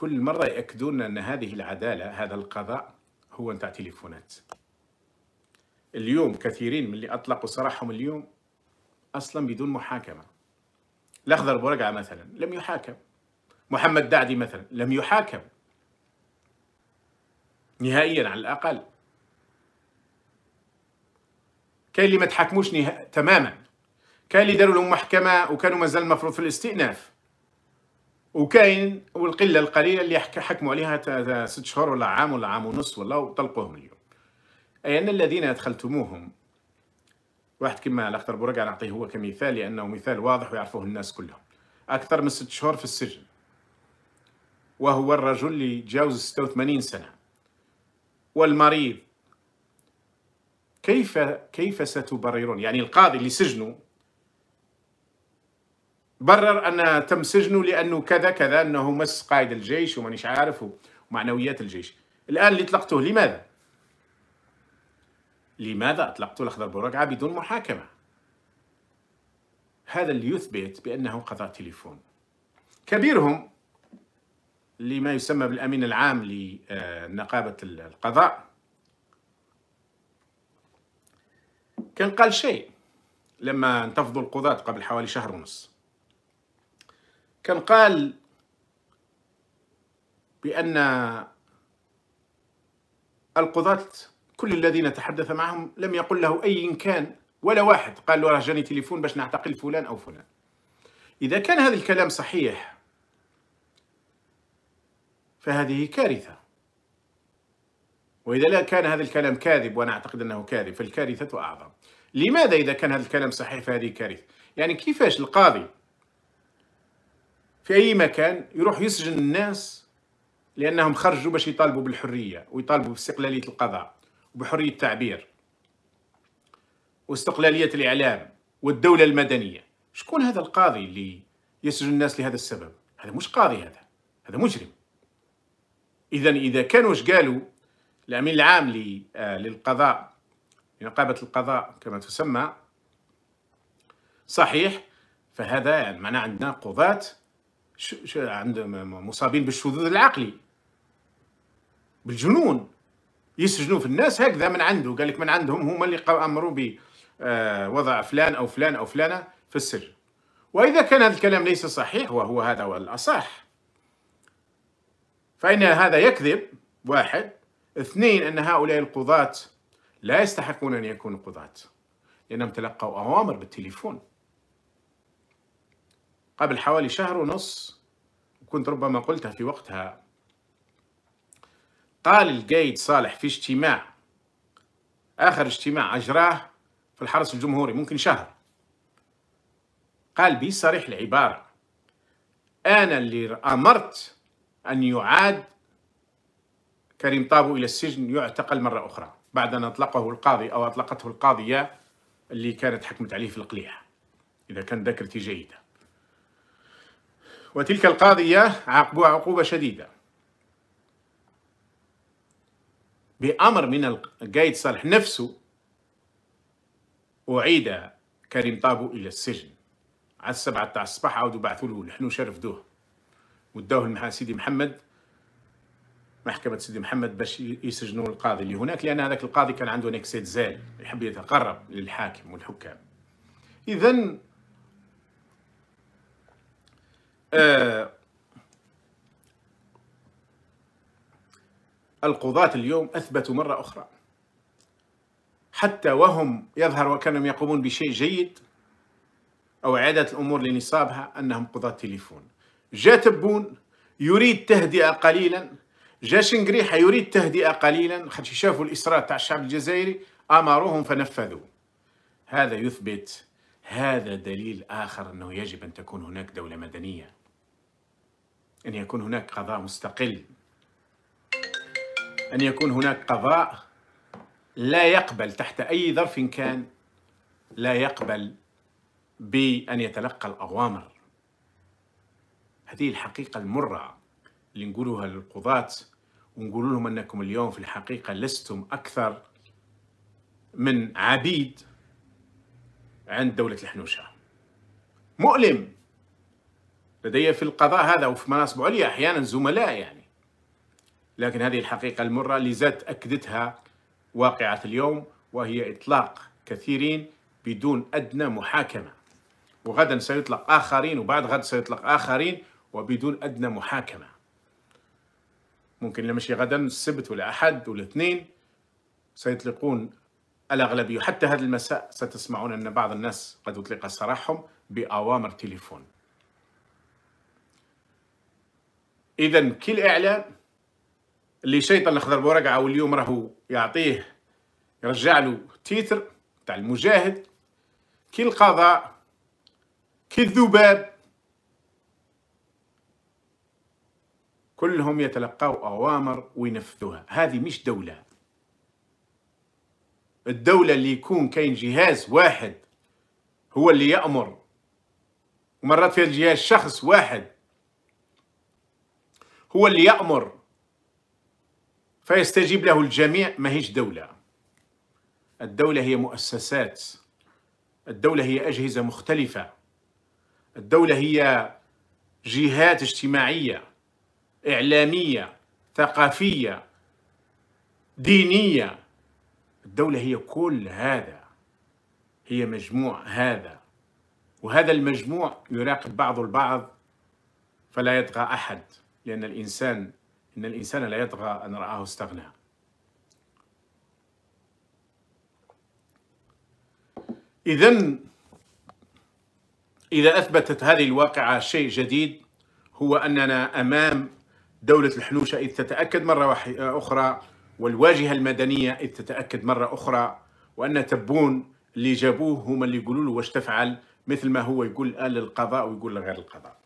كل مرة يأكدون أن هذه العدالة هذا القضاء هو نتاع تليفونات اليوم كثيرين من اللي أطلقوا سراحهم اليوم أصلا بدون محاكمة الأخضر بورقعة مثلا لم يحاكم محمد دعدي مثلا لم يحاكم نهائيا على الأقل كاين اللي ما تحاكموش نها... تماما كاين اللي داروا لهم محكمة وكانوا مازال المفروض في الاستئناف وكاين والقله القليله اللي حكموا عليها ست شهور ولا عام ولا عام ونص ولا وطلقوهم اليوم اي ان الذين ادخلتموهم واحد كما الاخ بورقع نعطيه هو كمثال لانه مثال واضح ويعرفوه الناس كلهم اكثر من ست شهور في السجن وهو الرجل اللي تجاوز 86 سنه والمريض كيف كيف ستبررون يعني القاضي اللي سجنه برر ان تم سجنه لانه كذا كذا انه مس قائد الجيش ومانيش عارف ومعنويات الجيش الان اللي اطلقته لماذا لماذا اطلقته الاخضر بورقعة بدون محاكمه هذا اللي يثبت بانه قضاء تليفون كبيرهم لما يسمى بالامين العام لنقابه القضاء كان قال شيء لما انتفضوا القضاة قبل حوالي شهر ونص كان قال بأن القضاة كل الذين تحدث معهم لم يقل له أي كان ولا واحد قال له راه جاني تليفون باش نعتقل فلان أو فلان إذا كان هذا الكلام صحيح فهذه كارثة وإذا لا كان هذا الكلام كاذب وأنا أعتقد أنه كاذب فالكارثة أعظم لماذا إذا كان هذا الكلام صحيح فهذه كارثة يعني كيفاش القاضي في اي مكان يروح يسجن الناس لانهم خرجوا باش يطالبوا بالحريه ويطالبوا باستقلاليه القضاء وبحريه التعبير واستقلاليه الاعلام والدوله المدنيه شكون هذا القاضي اللي يسجن الناس لهذا السبب هذا مش قاضي هذا هذا مجرم اذا اذا كانوا واش قالوا الامين العام آه، للقضاء نقابه القضاء كما تسمى صحيح فهذا يعني معناه عندنا قضاه عندهم مصابين بالشذوذ العقلي بالجنون يسجنوا في الناس هكذا من عنده قال لك من عندهم هما اللي امروا ب آه، وضع فلان او فلان او فلانه في السجن واذا كان هذا الكلام ليس صحيح وهو هذا هو الاصح فان هذا يكذب واحد اثنين ان هؤلاء القضاه لا يستحقون ان يكونوا قضاه لانهم تلقوا اوامر بالتليفون قبل حوالي شهر ونص وكنت ربما قلتها في وقتها قال القايد صالح في اجتماع آخر اجتماع أجراه في الحرس الجمهوري ممكن شهر قال بي صريح العبارة أنا اللي أمرت أن يعاد كريم طابو إلى السجن يعتقل مرة أخرى بعد أن أطلقه القاضي أو أطلقته القاضية اللي كانت حكمت عليه في القليحة إذا كان ذاكرتي جيدة وتلك القاضية عاقبوها عقوبة شديدة بأمر من القايد صالح نفسه أعيد كريم طابو إلى السجن على السبعة تاع الصباح عاودوا بعثوا له نحن شرفدوه وداوه مع سيدي محمد محكمة سيدي محمد باش يسجنوا القاضي اللي هناك لأن هذاك القاضي كان عنده نكسيت زال يحب يتقرب للحاكم والحكام إذا آه القضاة اليوم أثبتوا مرة أخرى حتى وهم يظهر وكانهم يقومون بشيء جيد أو عادة الأمور لنصابها أنهم قضاة تليفون جاء تبون يريد تهدئة قليلا جاء شنقريحة يريد تهدئة قليلا خلش شافوا الإسراء تاع الشعب الجزائري أمروهم فنفذوا هذا يثبت هذا دليل آخر أنه يجب أن تكون هناك دولة مدنية أن يكون هناك قضاء مستقل أن يكون هناك قضاء لا يقبل تحت أي ظرف كان لا يقبل بأن يتلقى الأوامر هذه الحقيقة المرة اللي نقولوها للقضاة ونقول لهم أنكم اليوم في الحقيقة لستم أكثر من عبيد عند دولة الحنوشة مؤلم لدي في القضاء هذا وفي مناصب عليا أحيانا زملاء يعني لكن هذه الحقيقة المرة لذات أكدتها واقعة اليوم وهي إطلاق كثيرين بدون أدنى محاكمة وغدا سيطلق آخرين وبعد غد سيطلق آخرين وبدون أدنى محاكمة ممكن لمشي غدا السبت ولا أحد ولا اثنين سيطلقون الأغلبية حتى هذا المساء ستسمعون أن بعض الناس قد أطلق سراحهم بأوامر تليفون اذا كل اعلام اللي شيطان الاخضر بورقعه واليوم راهو يعطيه يرجع له تيتر تاع المجاهد كي القضاء كي الذباب كلهم يتلقوا اوامر وينفذوها هذه مش دوله الدوله اللي يكون كاين جهاز واحد هو اللي يامر ومرات في الجهاز شخص واحد هو اللي يأمر فيستجيب له الجميع ماهيش دولة الدولة هي مؤسسات الدولة هي أجهزة مختلفة الدولة هي جهات اجتماعية إعلامية ثقافية دينية الدولة هي كل هذا هي مجموع هذا وهذا المجموع يراقب بعض البعض فلا يطغى أحد لأن الإنسان إن الإنسان لا يطغى أن رآه استغنى إذا إذا أثبتت هذه الواقعة شيء جديد هو أننا أمام دولة الحنوشة إذ تتأكد مرة أخرى والواجهة المدنية إذ تتأكد مرة أخرى وأن تبون اللي جابوه هما اللي يقولوا له واش تفعل مثل ما هو يقول آل القضاء ويقول غير القضاء